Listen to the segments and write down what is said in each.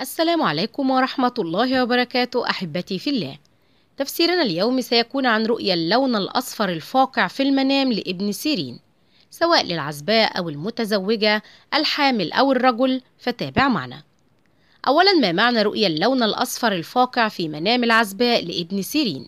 السلام عليكم ورحمة الله وبركاته أحبتي في الله تفسيرنا اليوم سيكون عن رؤية اللون الأصفر الفاقع في المنام لابن سيرين سواء للعزباء أو المتزوجة الحامل أو الرجل فتابع معنا أولا ما معنى رؤية اللون الأصفر الفاقع في منام العزباء لابن سيرين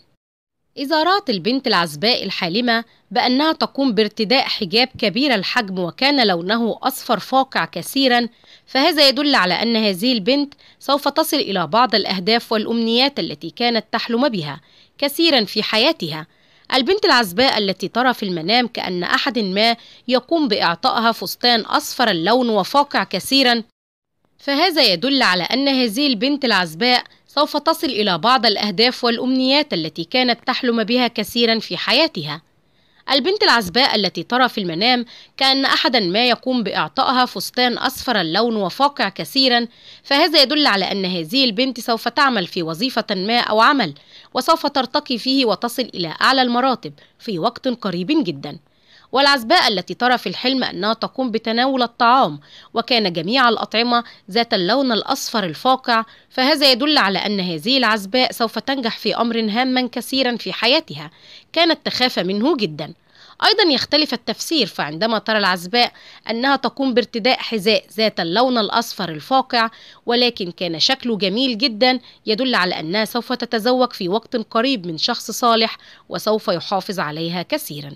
إذا رأت البنت العزباء الحالمة بأنها تقوم بارتداء حجاب كبير الحجم وكان لونه أصفر فاقع كثيرا فهذا يدل على أن هذه البنت سوف تصل إلى بعض الأهداف والأمنيات التي كانت تحلم بها كثيرا في حياتها البنت العزباء التي ترى في المنام كأن أحد ما يقوم بإعطائها فستان أصفر اللون وفاقع كثيرا فهذا يدل على أن هذه البنت العزباء سوف تصل إلى بعض الأهداف والأمنيات التي كانت تحلم بها كثيرا في حياتها البنت العزباء التي ترى في المنام كأن أحدا ما يقوم بإعطائها فستان أصفر اللون وفاقع كثيرا فهذا يدل على أن هذه البنت سوف تعمل في وظيفة ما أو عمل وسوف ترتقي فيه وتصل إلى أعلى المراتب في وقت قريب جدا والعزباء التي ترى في الحلم أنها تقوم بتناول الطعام وكان جميع الأطعمة ذات اللون الأصفر الفاقع فهذا يدل على أن هذه العزباء سوف تنجح في أمر هاما كثيرا في حياتها كانت تخاف منه جدا أيضا يختلف التفسير فعندما ترى العزباء أنها تقوم بارتداء حذاء ذات اللون الأصفر الفاقع ولكن كان شكله جميل جدا يدل على أنها سوف تتزوج في وقت قريب من شخص صالح وسوف يحافظ عليها كثيرا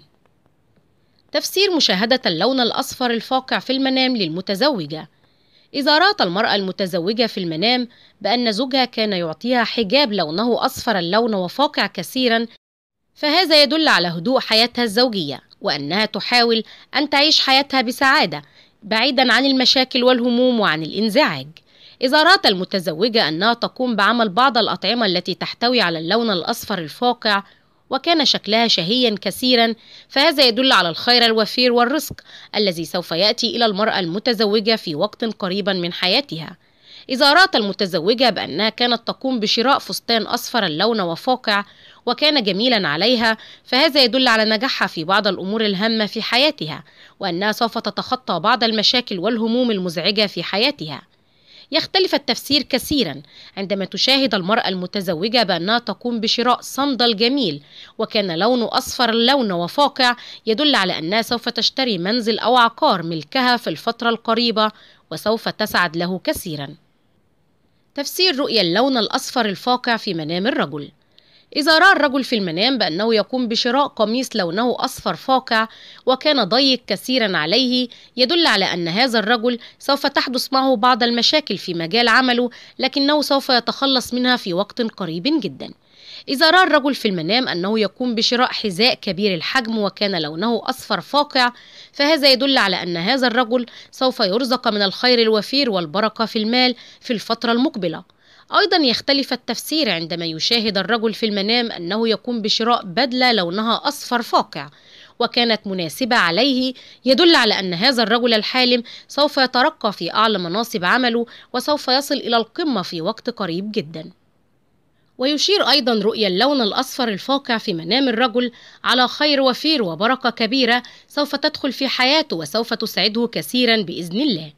تفسير مشاهدة اللون الأصفر الفاقع في المنام للمتزوجة إذا رأت المرأة المتزوجة في المنام بأن زوجها كان يعطيها حجاب لونه أصفر اللون وفاقع كثيرا فهذا يدل على هدوء حياتها الزوجية وأنها تحاول أن تعيش حياتها بسعادة بعيدا عن المشاكل والهموم وعن الانزعاج إذا رأت المتزوجة أنها تقوم بعمل بعض الأطعمة التي تحتوي على اللون الأصفر الفاقع وكان شكلها شهيا كثيرا فهذا يدل على الخير الوفير والرزق الذي سوف يأتي إلى المرأة المتزوجة في وقت قريبا من حياتها إذا رأت المتزوجة بأنها كانت تقوم بشراء فستان أصفر اللون وفاقع وكان جميلا عليها فهذا يدل على نجاحها في بعض الأمور الهامة في حياتها وأنها سوف تتخطى بعض المشاكل والهموم المزعجة في حياتها يختلف التفسير كثيرا عندما تشاهد المرأة المتزوجة بأنها تقوم بشراء صندل جميل وكان لونه أصفر اللون وفاقع يدل على أنها سوف تشتري منزل أو عقار ملكها في الفترة القريبة وسوف تسعد له كثيرا تفسير رؤية اللون الأصفر الفاقع في منام الرجل إذا رأى الرجل في المنام بأنه يقوم بشراء قميص لونه أصفر فاقع وكان ضيق كثيرا عليه يدل على أن هذا الرجل سوف تحدث معه بعض المشاكل في مجال عمله لكنه سوف يتخلص منها في وقت قريب جدا إذا رأى الرجل في المنام أنه يقوم بشراء حذاء كبير الحجم وكان لونه أصفر فاقع فهذا يدل على أن هذا الرجل سوف يرزق من الخير الوفير والبركة في المال في الفترة المقبلة أيضا يختلف التفسير عندما يشاهد الرجل في المنام أنه يقوم بشراء بدلة لونها أصفر فاقع وكانت مناسبة عليه يدل على أن هذا الرجل الحالم سوف يترقى في أعلى مناصب عمله وسوف يصل إلى القمة في وقت قريب جدا ويشير أيضا رؤيا اللون الأصفر الفاقع في منام الرجل على خير وفير وبركة كبيرة سوف تدخل في حياته وسوف تسعده كثيرا بإذن الله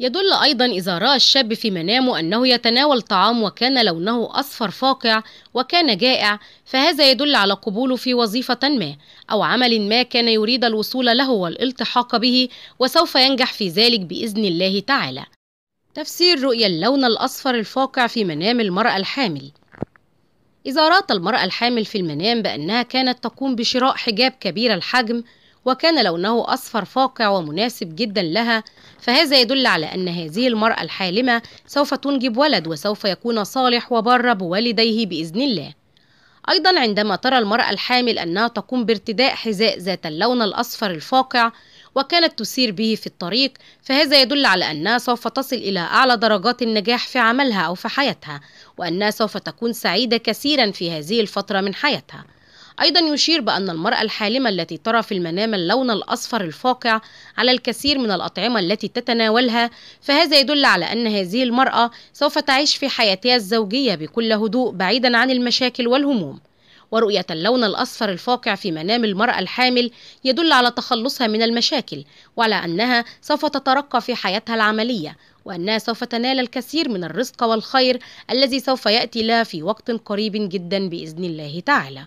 يدل أيضا إذا رأى الشاب في منامه أنه يتناول طعام وكان لونه أصفر فاقع وكان جائع فهذا يدل على قبوله في وظيفة ما أو عمل ما كان يريد الوصول له والالتحاق به وسوف ينجح في ذلك بإذن الله تعالى تفسير رؤيا اللون الأصفر الفاقع في منام المرأة الحامل إذا رأت المرأة الحامل في المنام بأنها كانت تقوم بشراء حجاب كبير الحجم وكان لونه أصفر فاقع ومناسب جدا لها فهذا يدل على أن هذه المرأة الحالمة سوف تنجب ولد وسوف يكون صالح وبر بوالديه بإذن الله أيضا عندما ترى المرأة الحامل أنها تقوم بارتداء حذاء ذات اللون الأصفر الفاقع وكانت تسير به في الطريق فهذا يدل على أنها سوف تصل إلى أعلى درجات النجاح في عملها أو في حياتها وأنها سوف تكون سعيدة كثيرا في هذه الفترة من حياتها أيضا يشير بأن المرأة الحالمة التي ترى في المنام اللون الأصفر الفاقع على الكثير من الأطعمة التي تتناولها فهذا يدل على أن هذه المرأة سوف تعيش في حياتها الزوجية بكل هدوء بعيدا عن المشاكل والهموم ورؤية اللون الأصفر الفاقع في منام المرأة الحامل يدل على تخلصها من المشاكل وعلى أنها سوف تترقى في حياتها العملية وأنها سوف تنال الكثير من الرزق والخير الذي سوف يأتي لها في وقت قريب جدا بإذن الله تعالى